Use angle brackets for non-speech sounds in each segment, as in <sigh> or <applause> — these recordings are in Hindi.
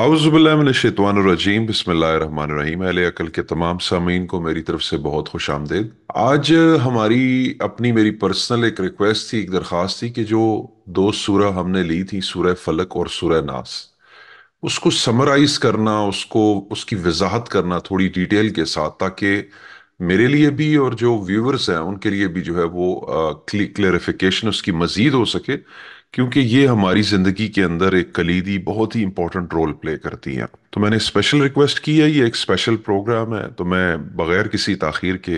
अउज़बिल्लाशतवानरजीम बसमीम अकल के तमाम सामीन को मेरी तरफ से बहुत खुश आमदेद आज हमारी अपनी मेरी पर्सनल एक रिक्वेस्ट थी एक दरख्वास्त थी कि जो दो सूरह हमने ली थी सूरह फलक और सूर्य नास उसको समराइज़ करना उसको उसकी वजाहत करना थोड़ी डिटेल के साथ ताकि मेरे लिए भी और जो व्यूवर्स हैं उनके लिए भी जो है वो क्लियरिफिकेशन उसकी मज़ीद हो सके क्योंकि ये हमारी ज़िंदगी के अंदर एक कलीदी बहुत ही इंपॉर्टेंट रोल प्ले करती हैं तो मैंने स्पेशल रिक्वेस्ट की है ये एक स्पेशल प्रोग्राम है तो मैं बग़ैर किसी तखीर के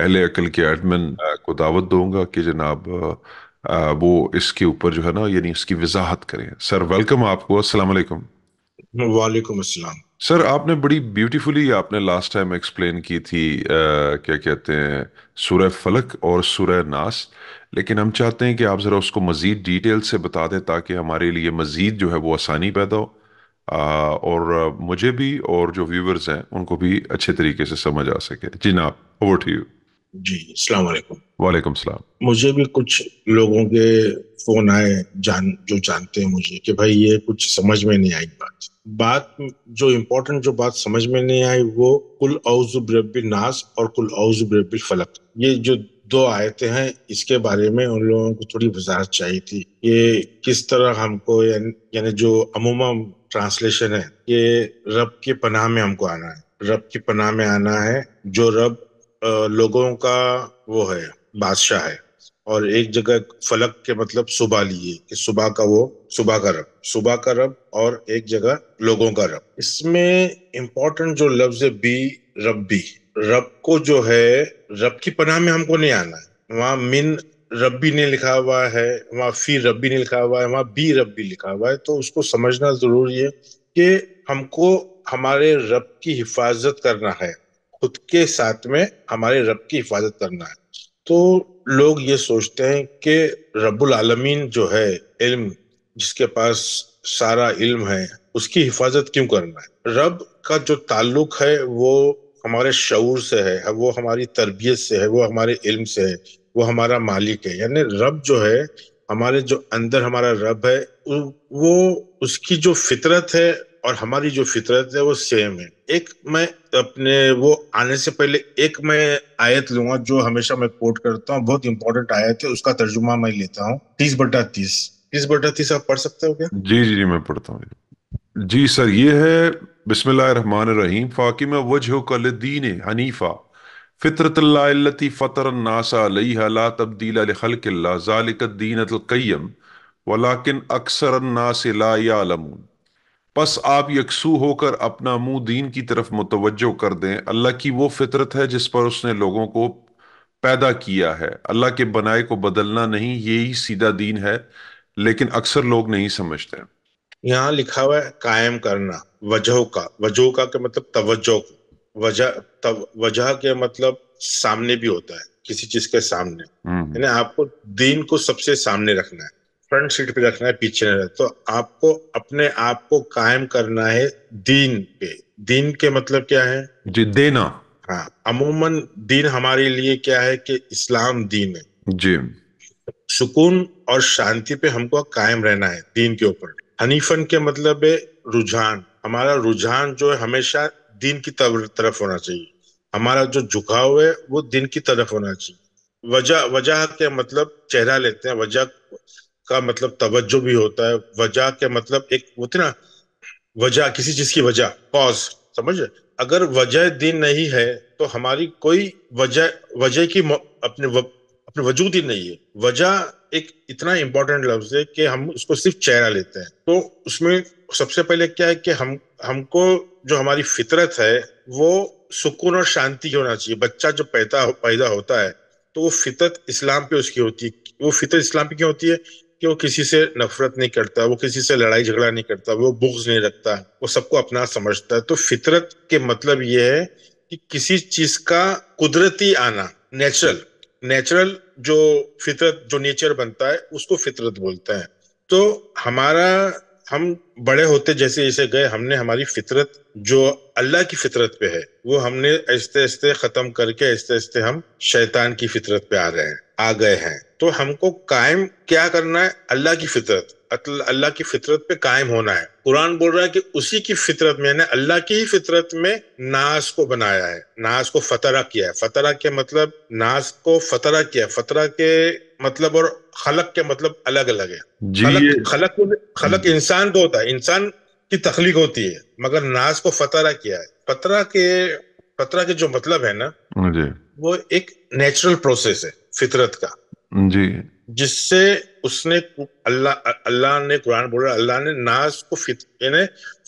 अहल अकल के एडमिन को दावत दूंगा कि जनाब वो इसके ऊपर जो है ना यानी इसकी वजाहत करें सर वेलकम आपको असल वालेकुम सर आपने बड़ी ब्यूटीफुली आपने लास्ट टाइम एक्सप्लेन की थी आ, क्या कहते हैं सूरह फलक और सूरह नास लेकिन हम चाहते हैं कि आप ज़रा उसको मज़ीद डिटेल से बता दें ताकि हमारे लिए मज़ीद जो है वो आसानी पैदा हो आ, और मुझे भी और जो व्यूवर्स हैं उनको भी अच्छे तरीके से समझ आ सके जी ना ओवर टू यू जी सलामकुम वालेकुम सलाम मुझे भी कुछ लोगों के फोन आए जान जो जानते हैं मुझे कि भाई ये कुछ समझ में नहीं आई बात बात जो इम्पोर्टेंट जो बात समझ में नहीं आई वो कुल औजुब्रबिल नास और कुल औजुब्रबिल फलक ये जो दो आयते हैं इसके बारे में उन लोगों को थोड़ी वजारत चाहिए थी ये किस तरह हमको यानी जो अमूमा ट्रांसलेशन है ये रब के पनाह में हमको आना है रब की पनाह में आना है जो रब लोगों का वो है बादशाह है और एक जगह फलक के मतलब सुबह लिए कि सुबह का वो सुबह का रब सुबह का रब और एक जगह लोगों का रब इसमें इम्पोर्टेंट जो लफ्ज है बी रब भी रब को जो है रब की पनाह में हमको नहीं आना है वहाँ मिन रबी ने लिखा हुआ है वहाँ फी रबी ने लिखा हुआ है वहाँ बी रबी लिखा हुआ है तो उसको समझना जरूरी है कि हमको हमारे रब की हिफाजत करना है खुद के साथ में हमारे रब की हिफाजत करना है तो लोग ये सोचते हैं कि रब्बुल आलमीन जो है इल्म जिसके पास सारा इल्म है उसकी हिफाजत क्यों करना है रब का जो ताल्लुक है वो हमारे शऊर से है वो हमारी तरबियत से है वो हमारे इल्म से है वो हमारा मालिक है यानी रब जो है हमारे जो अंदर हमारा रब है वो उसकी जो फितरत है और हमारी जो फितरत है वो सेम है एक मैं अपने वो आने से पहले एक मैं आयत लूंगा जो हमेशा मैं कोट करता हूँ बहुत इंपॉर्टेंट आयत है उसका तर्जुमा मैं लेता हूँ तीस बटा तीस तीस बटा तीस आप पढ़ सकते हो क्या जी जी मैं पढ़ता हूँ जी सर ये है बिस्मिल्लाहमान रहीम फ़ाकिम दीन हनीफ़ा फ़ितरतल्लाती फ़तर नासा ला तब्दील दीन ज़ालिकद्दीन अलकैम वलाकिन अक्सर नास ला यालमून बस आप यकसू होकर अपना मुंह दीन की तरफ मुतवजो कर दें अल्लाह की वो फितरत है जिस पर उसने लोगों को पैदा किया है अल्लाह के बनाए को बदलना नहीं यही सीधा दीन है लेकिन अक्सर लोग नहीं समझते यहाँ लिखा हुआ है कायम करना वजह का वजह का के मतलब तवज्जो वजह वजह के मतलब सामने भी होता है किसी चीज के सामने हम्म। यानी आपको दीन को सबसे सामने रखना है फ्रंट सीट पे रखना है पीछे नहीं तो आपको अपने आप को कायम करना है दीन पे दीन के मतलब क्या है जी देना हाँ अमूमन दीन हमारे लिए क्या है कि इस्लाम दीन है जी सुकून और शांति पे हमको कायम रहना है दीन के ऊपर हनीफन के मतलब है रुझान हमारा रुझान जो है हमेशा दीन की तरफ होना चाहिए हमारा जो झुकाव है वो दिन की तरफ होना चाहिए वजह वजह के मतलब चेहरा लेते हैं वजह का मतलब तवज्जो भी होता है वजह के मतलब एक होती ना वजह किसी चीज की वजह कॉज समझ अगर वजह दिन नहीं है तो हमारी कोई वजह वजह की अपने अपने वजूद ही नहीं है वजह एक इतना इम्पोर्टेंट लफ्ज है कि हम उसको सिर्फ चेहरा लेते हैं तो उसमें सबसे पहले क्या है कि हम हमको जो हमारी फितरत है वो सुकून और शांति की होना चाहिए बच्चा जो पैदा पैदा होता है तो वो फितरत इस्लाम पे उसकी होती है वो फितरत इस्लाम पे क्यों होती है कि वो किसी से नफरत नहीं करता वो किसी से लड़ाई झगड़ा नहीं करता वो बुग्ज नहीं रखता वो सबको अपना समझता है तो फितरत के मतलब ये है कि किसी चीज का कुदरती आना नेचुरल नेचुरल जो फितरत जो नेचर बनता है उसको फितरत बोलता है तो हमारा हम बड़े होते जैसे जैसे गए हमने हमारी फितरत जो अल्लाह की फितरत पे है वो हमने आहिस्ते आहिस्ते ख़त्म करके आहिस्ते आहिस्ते हम शैतान की फितरत पे आ रहे हैं आ गए हैं तो हमको कायम क्या करना है अल्लाह की फितरत अल्लाह की फितरत पे कायम होना है कुरान बोल रहा है कि उसी की फितरत में यानी अल्लाह की ही फितरत में नाज को बनाया है नाज को फतरा किया है फतरा के मतलब नाज को फतरा किया है फतरा के मतलब और खलक के मतलब अलग अलग है खलक खलक, खलक इंसान तो होता है इंसान की तखलीक होती है मगर नाज को फतरा किया है फतरा के फतरा के जो मतलब है ना वो एक नेचुरल प्रोसेस है फितरत का जी जिससे उसने अल्लाह अल्लाह ने कुरान बोला अल्लाह ने नाज को फित,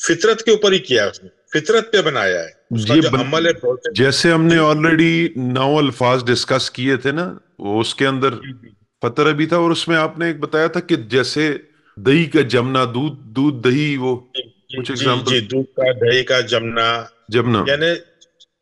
फितरत के ऊपर ही किया उसने फितरत पे बनाया है ये बन, अमल है जैसे हमने ऑलरेडी नौ अल्फाज डिस्कस किए थे ना वो उसके अंदर फतर भी था और उसमें आपने एक बताया था कि जैसे दही का जमना दूध दूध दही वो कुछ एग्जांपल जी, जी दूध का दही का जमना जमना यानी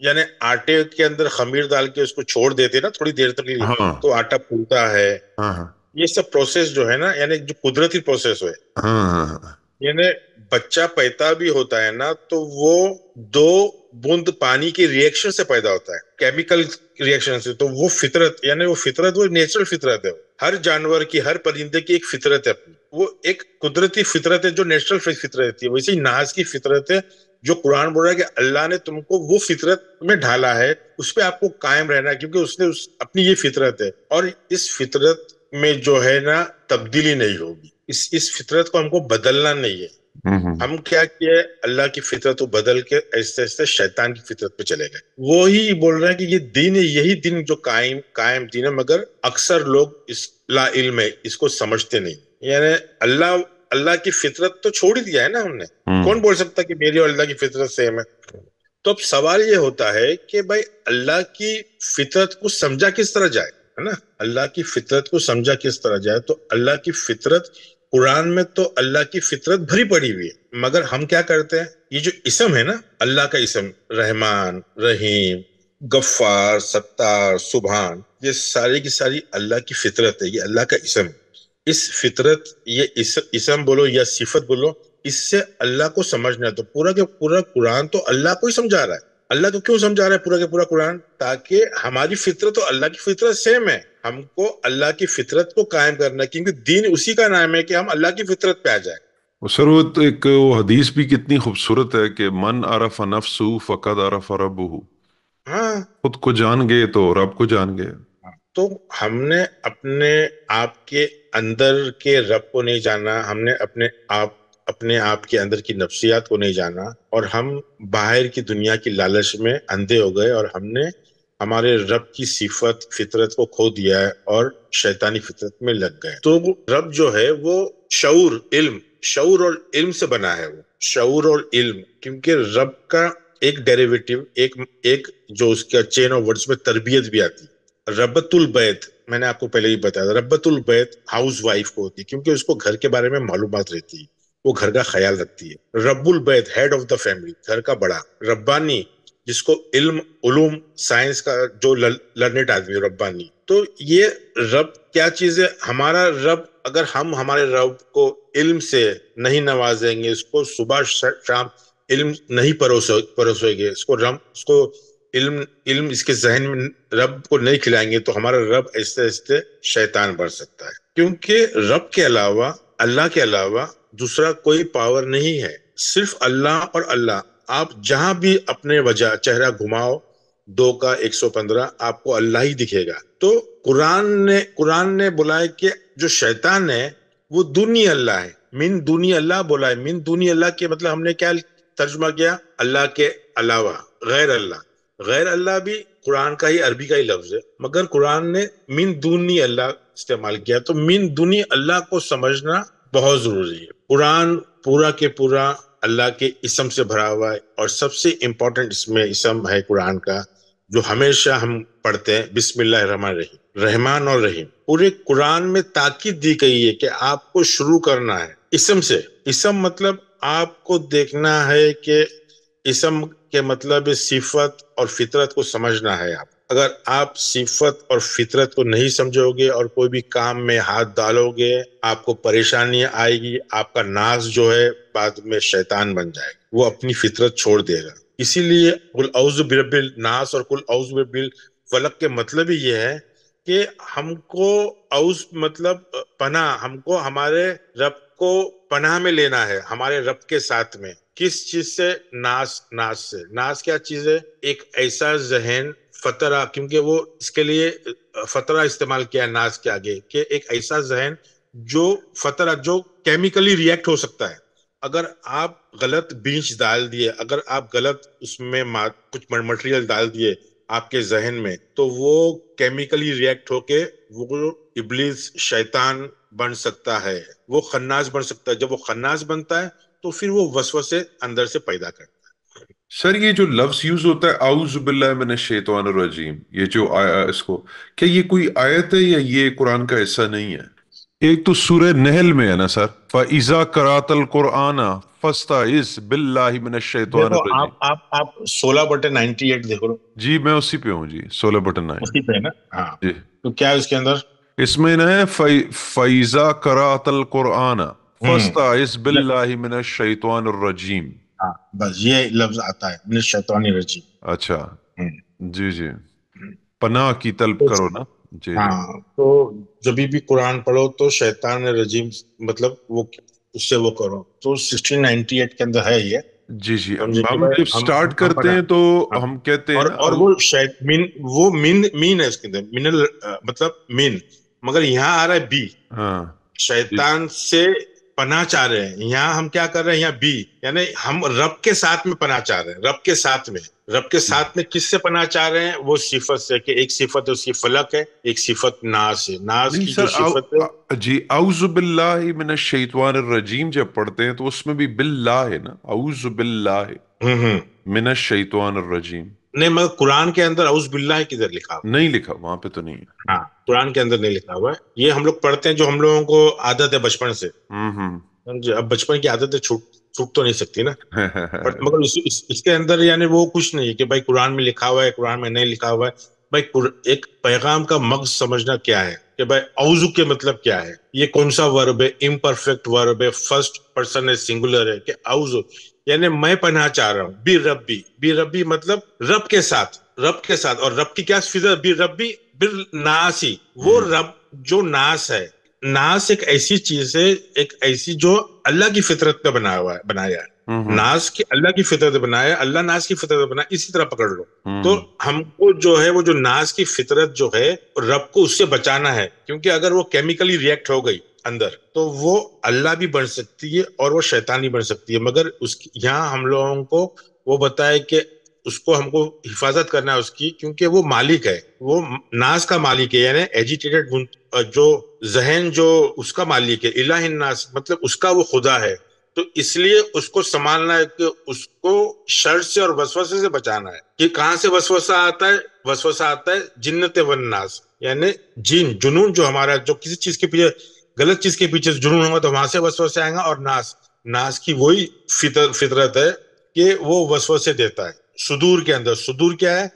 यानी आटे के अंदर खमीर डाल के उसको छोड़ देते ना थोड़ी देर तक हाँ। तो आटा फूलता है हाँ।, हाँ। ये सब प्रोसेस जो है ना यानी जो कुदरती प्रोसेस है हाँ, हाँ, हाँ। यानी बच्चा पैदा भी होता है ना तो वो दो बूंद पानी के रिएक्शन से पैदा होता है केमिकल रिएक्शन से तो वो फितरत यानी वो फितरत वो नेचुरल फितरत है हर जानवर की हर परिंदे की एक फितरत है अपनी वो एक कुदरती फितरत है जो नेचुरल फितरत है वैसे ही नाज की फितरत है जो कुरान बोल रहा है कि अल्लाह ने तुमको वो फितरत में ढाला है उस पर आपको कायम रहना है क्योंकि उसने उस अपनी ये फितरत है और इस फितरत में जो है ना तब्दीली नहीं होगी इस इस फितरत को हमको बदलना नहीं है हम्म, हम्म। हम क्या किए अल्लाह की फितरत को बदल के ऐसे ऐसे शैतान की फितरत पे चले गए वो ही बोल रहे हैं कि ये दिन है यही दिन जो कायम कायम दिन है मगर अक्सर लोग इस ला इल्म है इसको समझते नहीं यानी अल्लाह अल्लाह की फितरत तो छोड़ ही दिया है ना हमने हम्म। कौन बोल सकता कि मेरी और अल्लाह की फितरत सेम है तो अब सवाल ये होता है कि भाई अल्लाह की फितरत को समझा किस तरह जाए है ना अल्लाह की फितरत को समझा किस तरह जाए तो अल्लाह की फितरत कुरान में तो अल्लाह की फितरत भरी पड़ी हुई है मगर हम क्या करते हैं ये जो इसम है ना अल्लाह का इसम रहमान रहीम गफ्फार सत्तार सुबहान ये सारी की सारी अल्लाह की फितरत है ये अल्लाह का इसम है इस फितरत ये इस, इसम बोलो या सिफत बोलो इससे अल्लाह को समझना तो पूरा के पूरा कुरान तो अल्लाह को ही समझा रहा है अल्लाह को क्यों समझा रहा है पूरा के पूरा कुरान ताकि हमारी फितरत तो अल्लाह की फितरत सेम है हमको अल्लाह की फितरत को कायम करना क्योंकि दीन उसी का नाम है कि हम अल्लाह की फितरत पे आ जाए सर वो तो एक वो हदीस भी कितनी खूबसूरत है कि मन अरफ नफसू फ़कद अरफ रब हाँ खुद को जान गए तो रब को जान गए हाँ। तो हमने अपने आप के अंदर के रब को नहीं जाना हमने अपने आप अपने आप के अंदर की नफ्सियात को नहीं जाना और हम बाहर की दुनिया की लालच में अंधे हो गए और हमने हमारे रब की सिफत फितरत को खो दिया है और शैतानी फितरत में लग गए तो रब जो है वो शऊर इल्म शऊर और इल्म से बना है वो शऊर और इल्म क्योंकि रब का एक डेरिवेटिव एक एक जो उसका चेन ऑफ वर्ड्स में तरबियत भी आती रबतुल बैत मैंने आपको पहले ही बताया रब्बतुल बैत हाउस वाइफ को होती है क्योंकि उसको घर के बारे में मालूम रहती है वो घर का ख्याल रखती है रब्बुल बैत हेड ऑफ द फैमिली घर का बड़ा रब्बानी जिसको इल्म उलूम साइंस का जो लर्नेड आदमी रब्बानी तो ये रब क्या चीज है हमारा रब अगर हम हमारे रब को इल्म से नहीं नवाजेंगे उसको सुबह शाम इल्म नहीं परोसेंगे उसको रम उसको इल्म इल्म इसके जहन में रब को नहीं खिलाएंगे तो हमारा रब ऐसे ऐसे शैतान बढ़ सकता है क्योंकि रब के अलावा अल्लाह के अलावा दूसरा कोई पावर नहीं है सिर्फ अल्लाह और अल्लाह आप जहां भी अपने वजह चेहरा घुमाओ दो का एक सौ पंद्रह आपको अल्लाह ही दिखेगा तो कुरान ने कुरान ने बोला है कि जो शैतान है वो दुनिया अल्लाह है मिन दुनिया अल्लाह बोला है मिन दूनी अल्लाह के मतलब हमने क्या तर्जमा किया अल्लाह के अलावा गैर अल्लाह गैर अल्लाह भी कुरान का ही अरबी का ही लफ्ज है मगर कुरान ने मिन दूनी अल्लाह इस्तेमाल किया तो मिन दूनी अल्लाह को समझना बहुत जरूरी है कुरान पूरा के पूरा अल्लाह के इसम से भरा हुआ है और सबसे इम्पोर्टेंट इसमें इसम है कुरान का जो हमेशा हम पढ़ते हैं बिस्मिल्लाह रहमान रहीम रहमान और रहीम पूरे कुरान में ताकीद दी गई है कि आपको शुरू करना है इसम से इसम मतलब आपको देखना है कि इसम के मतलब सिफत और फितरत को समझना है आप अगर आप सिफत और फितरत को नहीं समझोगे और कोई भी काम में हाथ डालोगे आपको परेशानी आएगी आपका नाश जो है बाद में शैतान बन जाएगा वो अपनी फितरत छोड़ देगा इसीलिए कुल अवज बिरबिल नास और कुल अवज बिरबिल फलक के मतलब ही ये है कि हमको अवस मतलब पना हमको हमारे रब को पनाह में लेना है हमारे रब के साथ में किस चीज से नाश नाश से नाश क्या चीज है एक ऐसा जहन फतरा क्योंकि वो इसके लिए फतरा इस्तेमाल किया है नाश के आगे कि एक ऐसा जहन जो फतरा जो केमिकली रिएक्ट हो सकता है अगर आप गलत बीज डाल दिए अगर आप गलत उसमें कुछ मटेरियल डाल दिए आपके जहन में तो वो केमिकली रिएक्ट होके वो इबलीस शैतान बन सकता है वो खन्नास बन सकता है जब वो खन्नास बनता है तो फिर वो वसवसे अंदर से पैदा करता है सर ये जो लफ्ज यूज होता है आउजबिल्ला रजीम ये जो आया इसको क्या ये कोई आयत है या ये कुरान का हिस्सा नहीं है एक तो सूर्य नहल में है ना सर फाइजा करातल कुराना फस्ता इस बिल्लाहिमिनशैतान आप आप आप 16 बटे एट देखो जी मैं उसी पे हूँ जी सोलह बटे नाइन उसी पे है ना हाँ जी तो क्या है उसके अंदर इसमें ना फैजा करातल कुरान फस्ताइस हम्म। बिल्लाह मिन शैतान रजीम हाँ, बस ये लफ्ज आता है मिन शैतान रजीम अच्छा हम्म। जी जी हम्म। पनाह की तलब तो करो ना जी हाँ तो जब भी कुरान पढ़ो तो शैतान रजीम मतलब वो उससे वो करो तो 1698 के अंदर है ये जी जी हम जब स्टार्ट करते हैं तो हाँ। हम कहते हैं और, और वो शायद वो मीन मीन है उसके अंदर मिनल मतलब मीन मगर यहाँ आ रहा है बी हाँ, शैतान से पना चाह रहे हैं यहाँ हम क्या कर रहे हैं यहाँ बी यानी हम रब के साथ में पना चाह रहे हैं रब के साथ में रब के हम्म। साथ में किससे पना चाह रहे हैं वो सिफत से कि एक सिफत है उसकी फलक है एक सिफत नास है नास की सर, सिफत आव, है जी आउजुबिल्लामिन शैतवान रजीम जब पढ़ते हैं तो उसमें भी बिल्ला है ना बिल्ला हम्म, हम्म। मिन शैतवान रजीम नहीं मगर कुरान के अंदर अउस बिल्ला किधर लिखा हुआ नहीं लिखा वहां पे तो नहीं है हाँ कुरान के अंदर नहीं लिखा हुआ है ये हम लोग पढ़ते हैं जो हम लोगों को आदत है बचपन से हम्म, हम्म। अब बचपन की आदत है छूट छूट तो नहीं सकती ना <laughs> बट मगर इस, इस, इसके अंदर यानी वो कुछ नहीं है कि भाई कुरान में लिखा हुआ है कुरान में नहीं लिखा हुआ है भाई एक पैगाम का मकसद समझना क्या है कि भाई अवजू के मतलब क्या है ये कौन सा वर्ब है इम्परफेक्ट वर्ब है फर्स्ट पर्सन है सिंगुलर है कि अवजू यानी मैं पढ़ना चाह रहा हूँ बी रब्बी बी रब्बी मतलब रब के साथ रब के साथ और रब की क्या फिजर बी रब्बी बिर नासी वो हम्म। रब जो नास है नास एक ऐसी चीज है एक ऐसी जो अल्लाह की फितरत का बना हुआ है बनाया है हम्म, हम्म। नास की अल्लाह की फितरत बनाया अल्लाह नास की फितरत बनाया इसी तरह पकड़ लो तो हमको जो है वो जो नास की फितरत जो है रब को उससे बचाना है क्योंकि अगर वो केमिकली रिएक्ट हो गई अंदर तो वो अल्लाह भी बन सकती है और वो शैतान भी बन सकती है मगर उसकी यहाँ हम लोगों को वो बताए कि उसको हमको हिफाजत करना है उसकी क्योंकि वो मालिक है वो नास का मालिक है यानी एजिटेटेड जो जहन जो उसका मालिक है इलाहिन नास मतलब उसका वो खुदा है तो इसलिए उसको संभालना है कि उसको शर्त से और वसवसे से बचाना है कि कहाँ से वसवसा आता है वसवसा आता है जिन्नत वन नास यानी जिन जुनून जो हमारा जो किसी चीज के पीछे गलत चीज के पीछे जुर्म होगा तो वहां से वसवसे आएगा और नाश नाश की वही फितर फितरत है कि वो वसवसे देता है सुदूर के अंदर सुदूर क्या है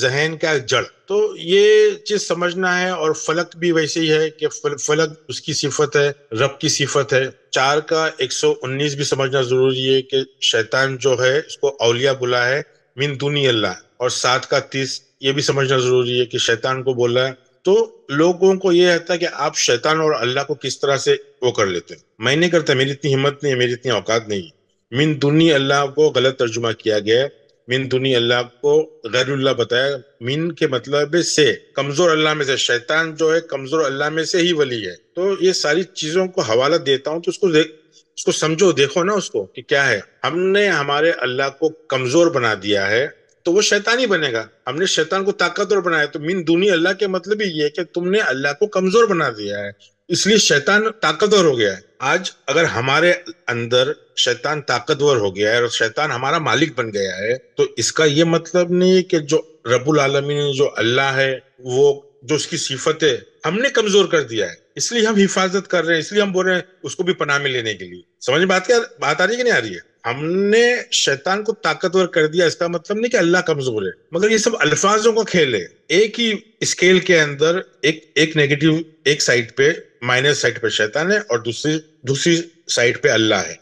जहन का जड़ तो ये चीज समझना है और फलक भी वैसे ही है कि फल, फलक उसकी सिफत है रब की सिफत है चार का 119 भी समझना जरूरी है कि शैतान जो है इसको अलिया बुला है मिन दुनी अल्लाह और सात का तीस ये भी समझना जरूरी है कि शैतान को बोला है तो लोगों को यह रहता है कि आप शैतान और अल्लाह को किस तरह से वो कर लेते हैं मैं नहीं करता मेरी इतनी हिम्मत नहीं है मेरी इतनी औकात नहीं है मिन दुनी अल्लाह को गलत तर्जुमा किया गया है मिन दुनी अल्लाह को गैरुल्ला बताया मिन के मतलब से कमजोर अल्लाह में से शैतान जो है कमजोर अल्लाह में से ही वली है तो ये सारी चीजों को हवाला देता हूँ तो उसको देख उसको समझो देखो ना उसको कि क्या है हमने हमारे अल्लाह को कमजोर बना दिया है तो वो ही बनेगा हमने शैतान को ताकतवर बनाया तो मीन दूनी अल्लाह के मतलब ही ये है कि तुमने अल्लाह को कमजोर बना दिया है इसलिए शैतान ताकतवर हो गया है आज अगर हमारे अंदर शैतान ताकतवर हो गया है और शैतान हमारा मालिक बन गया है तो इसका ये मतलब नहीं है कि जो रबुल ने जो अल्लाह है वो जो उसकी सिफत है हमने कमजोर कर दिया है इसलिए हम हिफाजत कर रहे हैं इसलिए हम बोल रहे हैं उसको भी पनाह में लेने के लिए समझ में बात क्या बात आ रही है कि नहीं आ रही है हमने शैतान को ताकतवर कर दिया इसका मतलब नहीं कि अल्लाह कमजोर है मगर ये सब अल्फाजों का खेल है एक ही स्केल के अंदर एक एक नेगेटिव एक साइड पे माइनस साइड पे शैतान है और दूसरी दूसरी साइड पे अल्लाह है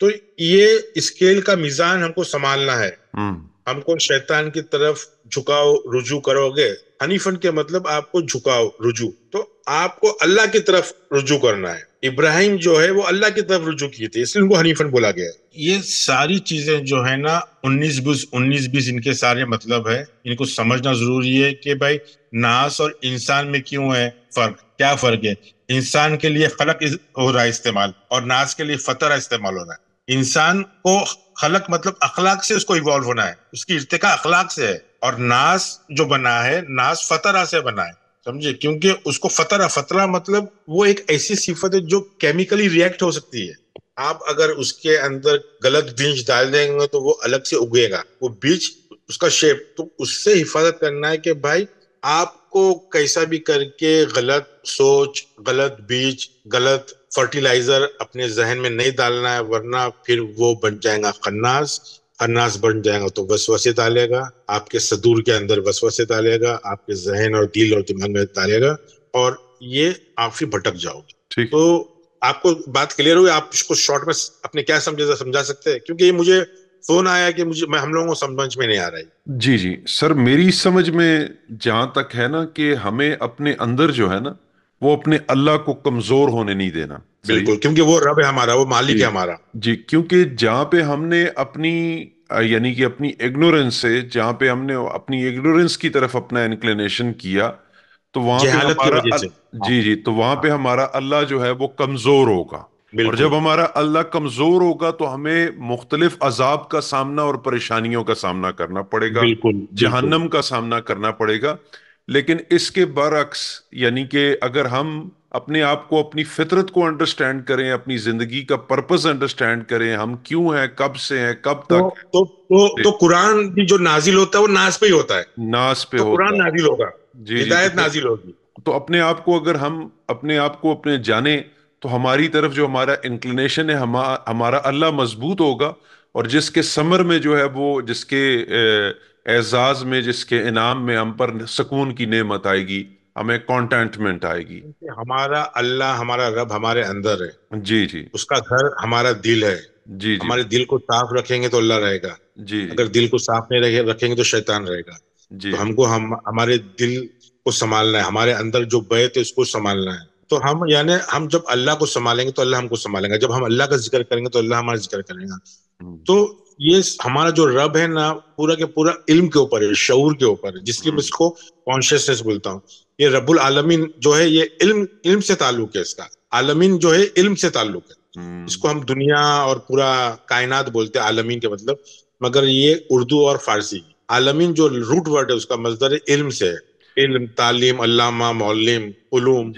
तो ये स्केल का मिजान हमको संभालना है हम्म। हमको शैतान की तरफ झुकाओ रुजू करोगे हनीफन के मतलब आपको झुकाओ रुजू तो आपको अल्लाह की तरफ रुजू करना है इब्राहिम जो है वो अल्लाह की तरफ रुजू किए थे इसलिए उनको हनीफन बोला गया है ये सारी चीजें जो है ना उन्नीस बीस उन्नीस बीस इनके सारे मतलब है इनको समझना जरूरी है कि भाई नास और इंसान में क्यों है फर्क क्या फर्क है इंसान के लिए खलक हो रहा है इस्तेमाल और नास के लिए फतर इस्तेमाल हो रहा है इंसान को खलक मतलब अखलाक से उसको इवॉल्व होना है उसकी इर्तिका अखलाक से है और नास जो बना है नास फतरा से बना है समझे क्योंकि उसको फतरा फतरा मतलब वो एक ऐसी सिफत है जो केमिकली रिएक्ट हो सकती है आप अगर उसके अंदर गलत बीज डाल देंगे तो वो अलग से उगेगा वो बीज उसका शेप तो उससे हिफाजत करना है कि भाई आपको कैसा भी करके गलत सोच गलत बीज गलत फर्टिलाइजर अपने जहन में नहीं डालना है वरना फिर वो बन जाएगा खन्नास खन्नास बन जाएगा तो वसवसे डालेगा आपके सदूर के अंदर वसवसे डालेगा आपके जहन और दिल और दिमाग में डालेगा और ये आप फिर भटक जाओगे तो आपको बात क्लियर हुई आप इसको शॉर्ट में अपने क्या समझे समझा सकते हैं क्योंकि ये मुझे फोन आया कि मुझे मैं हम लोगों को समझ में नहीं आ रहा है जी जी सर मेरी समझ में जहां तक है ना कि हमें अपने अंदर जो है ना वो अपने अल्लाह को कमजोर होने नहीं देना बिल्कुल क्योंकि वो रब है हमारा वो मालिक है हमारा जी क्योंकि जहाँ पे हमने अपनी यानी कि अपनी इग्नोरेंस से जहाँ पे हमने अपनी इग्नोरेंस की तरफ अपना इंक्लिनेशन किया तो वहां पे हमारा हाँ। जी जी तो वहां पे हमारा अल्लाह जो है वो कमजोर होगा और जब हमारा अल्लाह कमजोर होगा तो हमें मुख्तलिफ अजाब का सामना और परेशानियों का सामना करना पड़ेगा जहन्नम का सामना करना पड़ेगा लेकिन इसके बरक्स यानी कि अगर हम अपने आप को अपनी फितरत को अंडरस्टैंड करें अपनी जिंदगी का पर्पस अंडरस्टैंड करें हम क्यों हैं कब से हैं कब तो, तक तो तो तो, तो कुरान भी जो नाजिल होता है वो नाज पे ही होता है नाज पे तो होता कुरान नाजिल होगा जी हिदायत तो नाजिल होगी तो अपने आप को अगर हम अपने आप को अपने जाने तो हमारी तरफ जो हमारा इंक्लिनेशन है हमारा अल्लाह मजबूत होगा और जिसके समर में जो है वो जिसके एजाज में जिसके इनाम में हम पर सुकून की नेमत आएगी हमें कॉन्टेंटमेंट आएगी हमारा अल्लाह हमारा रब हमारे अंदर है जी जी उसका घर हमारा दिल है जी जी हमारे दिल को साफ रखेंगे तो अल्लाह रहेगा जी अगर दिल को साफ नहीं रहे, रखेंगे तो शैतान रहेगा जी तो हमको हम हमारे दिल को संभालना है हमारे अंदर जो बैत है उसको संभालना है तो हम यानी हम जब अल्लाह को संभालेंगे तो अल्लाह हमको संभालेगा जब हम अल्लाह का जिक्र करेंगे तो अल्लाह हमारा जिक्र करेगा हम्म। तो ये हमारा जो रब है ना पूरा के पूरा इल्म के ऊपर है शऊर के ऊपर है जिसकी मैं हम्म। इसको कॉन्शियसनेस बोलता हूँ ये रबुल आलमीन जो है ये इल्म इल्म से ताल्लुक है इसका आलमीन जो है इल्म से ताल्लुक है हम्म। इसको हम दुनिया और पूरा कायनात बोलते हैं आलमीन के मतलब मगर ये उर्दू और फारसी आलमीन जो रूट वर्ड है उसका मजदर इल्म से है इल्म तालीम अल्लामा मौलिम उलूम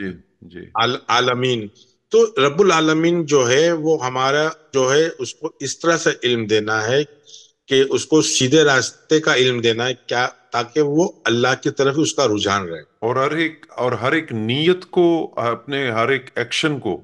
आल, आलमीन तो रबुल आलमीन जो है वो हमारा जो है उसको इस तरह से इल्म देना है कि उसको सीधे रास्ते का इल्म देना है क्या ताकि वो अल्लाह की तरफ उसका रुझान रहे और हर एक और हर एक नीयत को अपने हर एक एक्शन को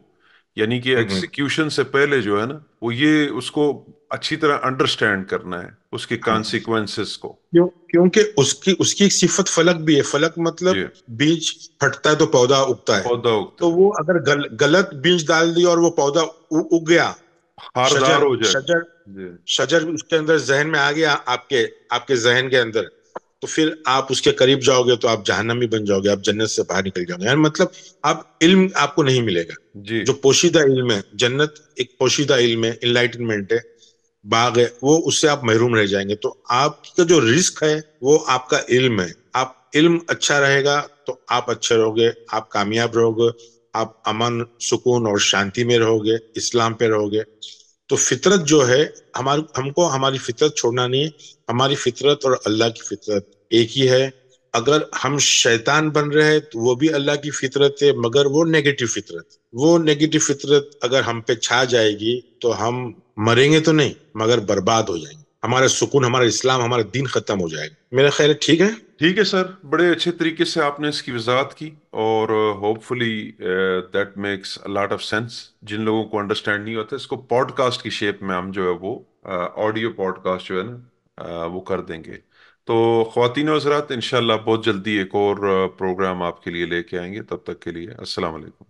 यानी कि एग्जीक्यूशन हम्म, हम्म। से पहले जो है ना वो ये उसको अच्छी तरह अंडरस्टैंड करना है उसकी कॉन्सिक्वेंसेस हाँ। को क्यों क्योंकि उसकी उसकी सिफत फलक भी है फलक मतलब बीज फटता है तो पौधा उगता है पौधा उगता तो वो अगर गल, गलत बीज डाल दिया और वो पौधा उग गया शजर, हो जाए शजर शजर उसके अंदर जहन में आ गया आपके आपके जहन के अंदर तो फिर आप उसके करीब जाओगे तो आप ही बन जाओगे आप जन्नत से बाहर निकल जाओगे यार मतलब आप इल्म आपको नहीं मिलेगा जी जो पोशीदा इल्म है जन्नत एक पोशीदा इल्म है इनलाइटनमेंट है बाग है वो उससे आप महरूम रह जाएंगे तो आपका जो रिस्क है वो आपका इल्म है आप इल्म अच्छा रहेगा तो आप अच्छे रहोगे आप कामयाब रहोगे आप अमन सुकून और शांति में रहोगे इस्लाम पे रहोगे तो फितरत जो है हमारे हमको हमारी फितरत छोड़ना नहीं है हमारी फितरत और अल्लाह की फितरत एक ही है अगर हम शैतान बन रहे हैं तो वो भी अल्लाह की फितरत है मगर वो नेगेटिव फितरत वो नेगेटिव फितरत अगर हम पे छा जाएगी तो हम मरेंगे तो नहीं मगर बर्बाद हो जाएंगे हमारा सुकून हमारा इस्लाम हमारा दीन खत्म हो जाएगा मेरा ख्याल ठीक है ठीक है सर बड़े अच्छे तरीके से आपने इसकी वजाहत की और hopefully that makes lot of sense जिन लोगों को अंडरस्टैंड नहीं होता इसको पॉडकास्ट की शेप में हम जो है वो ऑडियो uh, पॉडकास्ट जो है ना uh, वो कर देंगे तो खातिन हजरात इनशाला बहुत जल्दी एक और प्रोग्राम आपके लिए लेके आएंगे तब तक के लिए असलकम